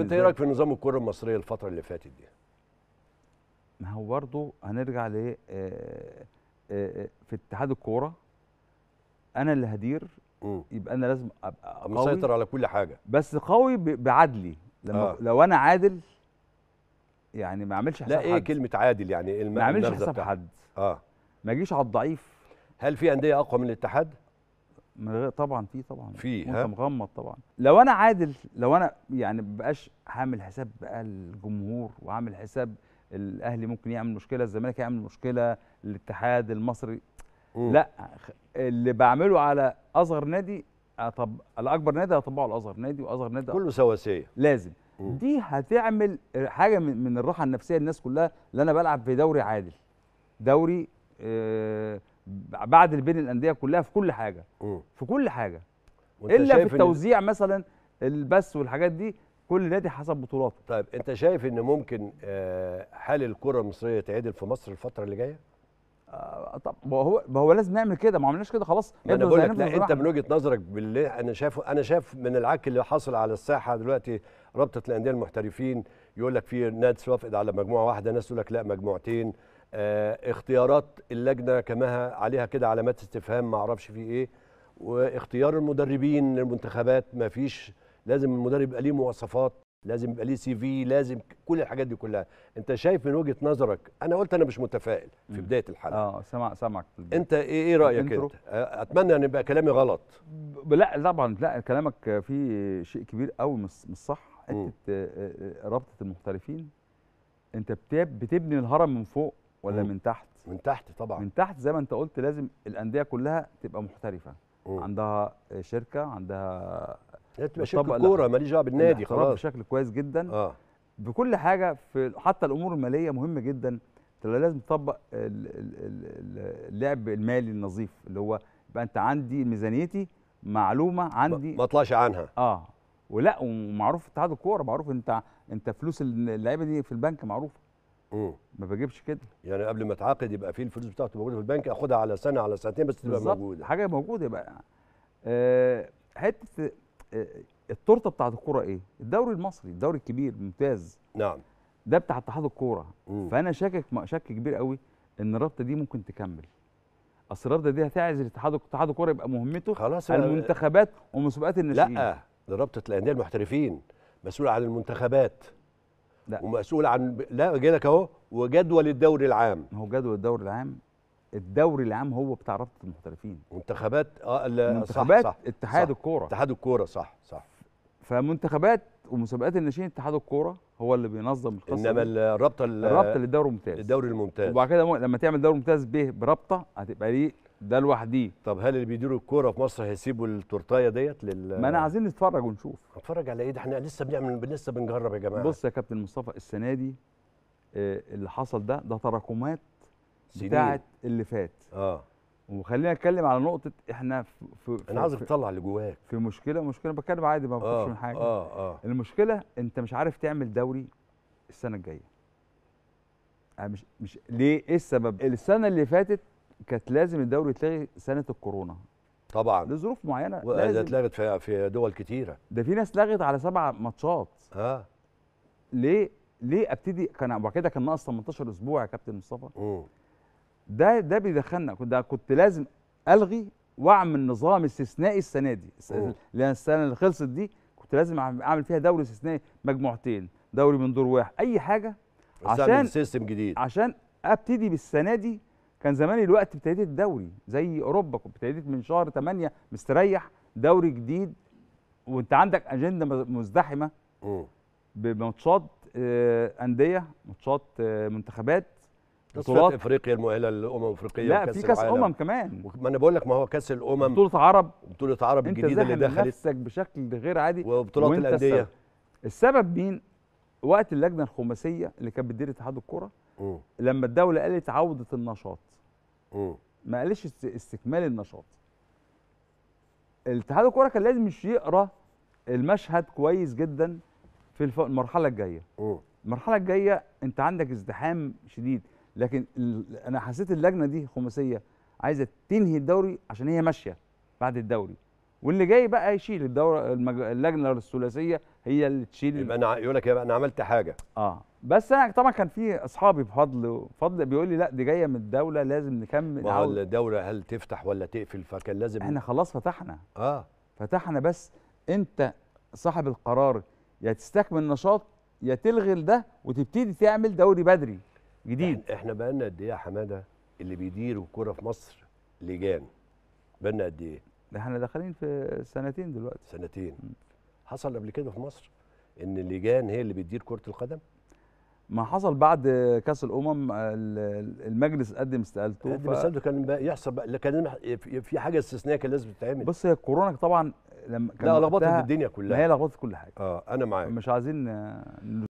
انت ايه رايك في نظام الكره المصريه الفتره اللي فاتت دي؟ ما هو برضه هنرجع ل آه، آه، آه، في اتحاد الكوره انا اللي هدير مم. يبقى انا لازم ابقى قوي مسيطر على كل حاجه بس قوي بعدلي لما آه. لو انا عادل يعني ما اعملش حساب لا ايه حد. كلمه عادل يعني ما اعملش حساب حد اه ما اجيش على الضعيف هل في انديه اقوى من الاتحاد من غير طبعا في طبعا في وانت مغمض طبعا لو انا عادل لو انا يعني مبقاش عامل حساب بقى الجمهور وعامل حساب الاهلي ممكن يعمل مشكله الزمالك يعمل مشكله الاتحاد المصري أوه. لا اللي بعمله على اصغر نادي أطب... الاكبر نادي هطبقه على اصغر نادي واصغر نادي كله سواسيه لازم أوه. دي هتعمل حاجه من الراحه النفسيه للناس كلها اللي انا بلعب في دوري عادل دوري آه بعد بين الانديه كلها في كل حاجه م. في كل حاجه الا في التوزيع إن... مثلا البث والحاجات دي كل نادي حسب بطولاته طيب انت شايف ان ممكن آه، حال الكره المصريه يتعدل في مصر الفتره اللي جايه آه طب ما هو ما هو لازم نعمل كده ما عملناش كده خلاص ما انا بقول لك انت من وجهه نظرك باللي انا شايفه انا شايف من العك اللي حاصل على الساحه دلوقتي رابطه الانديه المحترفين يقول لك في ناس وافقد على مجموعه واحده ناس يقول لك لا مجموعتين آه، اختيارات اللجنه كما عليها كده علامات استفهام ما اعرفش في ايه واختيار المدربين للمنتخبات ما فيش لازم المدرب يبقى ليه مواصفات لازم يبقى ليه سي في لازم كل الحاجات دي كلها انت شايف من وجهه نظرك انا قلت انا مش متفائل في بدايه الحلقه اه سامع سامعك انت ايه ايه رايك انت آه، اتمنى ان يبقى كلامي غلط لا طبعا لا كلامك فيه شيء كبير قوي مش صح حته آه، رابطه المحترفين انت بتبني الهرم من فوق ولا مم. من تحت من تحت طبعا من تحت زي ما انت قلت لازم الانديه كلها تبقى محترفه مم. عندها شركه عندها تبقى شركه كوره ماليش دعوه بالنادي خلاص بشكل كويس جدا آه. بكل حاجه في حتى الامور الماليه مهمه جدا لازم تطبق اللعب المالي النظيف اللي هو يبقى انت عندي ميزانيتي معلومه عندي ما اطلعش عنها اه ولا ومعروف اتحاد الكوره معروف انت انت فلوس اللعيبه دي في البنك معروفه ما بجيبش كده يعني قبل ما اتعاقد يبقى في الفلوس بتاعته موجوده في البنك اخدها على سنه على سنتين بس تبقى موجوده حاجه موجوده بقى أه حته أه التورته بتاعت الكوره ايه؟ الدوري المصري الدوري الكبير ممتاز نعم ده بتاع اتحاد الكوره فانا شاكك شك كبير قوي ان الرابطه دي ممكن تكمل اصل الرابطه دي هتعزل اتحاد اتحاد الكوره يبقى مهمته خلاص المنتخبات ومسابقات الناشئين لا رابطه الانديه المحترفين مسؤول عن المنتخبات لا. ومسؤول عن لا جاي لك اهو وجدول الدوري العام هو جدول الدوري العام الدوري العام هو بتاع رابطه المحترفين منتخبات اه منتخبات صح صح اتحاد الكوره اتحاد الكوره صح صح فمنتخبات ومسابقات الناشئين اتحاد الكوره هو اللي بينظم القصه انما الرابطه الرابطه للدوري الممتاز الدوري الممتاز وبعد كده لما تعمل دوري ممتاز به برابطه هتبقى ليه ده لوحديه طب هل اللي بيديروا الكوره في مصر هيسيبوا التورتايه ديت لل ما انا عايزين نتفرج ونشوف اتفرج على ايه ده احنا لسه بنعمل لسه بنجرب يا جماعه بص يا كابتن مصطفى السنه دي آه، اللي حصل ده ده تراكمات بتاعه اللي فات اه وخلينا نتكلم على نقطه احنا في, في انا عايزك تطلع اللي جواك في مشكله مشكله بتكلم عادي ما بخش آه من حاجه اه اه المشكله انت مش عارف تعمل دوري السنه الجايه يعني مش مش ليه ايه السبب السنه اللي فاتت كانت لازم الدوري يتلغي سنه الكورونا طبعا لظروف معينه لازم اتلغت في في دول كتيره ده في ناس لغت على سبع ماتشات اه ليه ليه ابتدي كان وبعد كده كان ناقص 18 اسبوع يا كابتن مصطفى امم ده ده بيدخلنا كنت كنت لازم الغي واعمل نظام استثنائي السنه دي لان السنه اللي خلصت دي كنت لازم اعمل فيها دوري استثنائي مجموعتين دوري من دور واحد اي حاجه عشان سيستم جديد عشان ابتدي بالسنه دي كان زمان الوقت ابتديت الدوري زي اوروبا كنت ابتديت من شهر 8 مستريح دوري جديد وانت عندك اجنده مزدحمه بماتشات آه، انديه ماتشات آه، منتخبات بطولات افريقيا المؤهله للامم الافريقيه لا في كاس امم كمان ما انا بقول لك ما هو كاس الامم بطوله عرب بطوله عرب الجديده اللي دخلت نفسك بشكل غير عادي وبطولات الانديه السبب. السبب مين وقت اللجنه الخماسيه اللي كانت بتدير اتحاد الكره لما الدوله قالت عوده النشاط ما قالش استكمال النشاط الاتحاد الكوره كان لازم يقرا المشهد كويس جدا في المرحله الجايه المرحله الجايه انت عندك ازدحام شديد لكن انا حسيت اللجنه دي خماسيه عايزه تنهي الدوري عشان هي ماشيه بعد الدوري واللي جاي بقى يشيل الدوره المج... اللجنه الثلاثيه هي اللي تشيل يبقى انا يقول لك انا عملت حاجه اه بس انا طبعا كان في اصحابي بفضل فضل بيقول لي لا دي جايه من الدوله لازم نكمل ما هو الدوله هل تفتح ولا تقفل فكان لازم احنا خلاص فتحنا اه فتحنا بس انت صاحب القرار يا تستكمل نشاط يا تلغي ده وتبتدي تعمل دوري بدري جديد يعني احنا بقى لنا قد ايه يا حماده اللي بيديروا الكوره في مصر لجان بقى لنا قد ايه ده احنا داخلين في سنتين دلوقتي سنتين م. حصل قبل كده في مصر ان اللجان هي اللي بتدير كره القدم ما حصل بعد كاس الامم المجلس قدم استقالته قدم استقالته ف... كان يحصل بقى كان في حاجه استثنائيه كان لازم تتعمل بص هي الكورونا طبعا لما كان لا لخبطت الدنيا كلها ما هي لخبطت كل حاجه اه انا معاك مش عايزين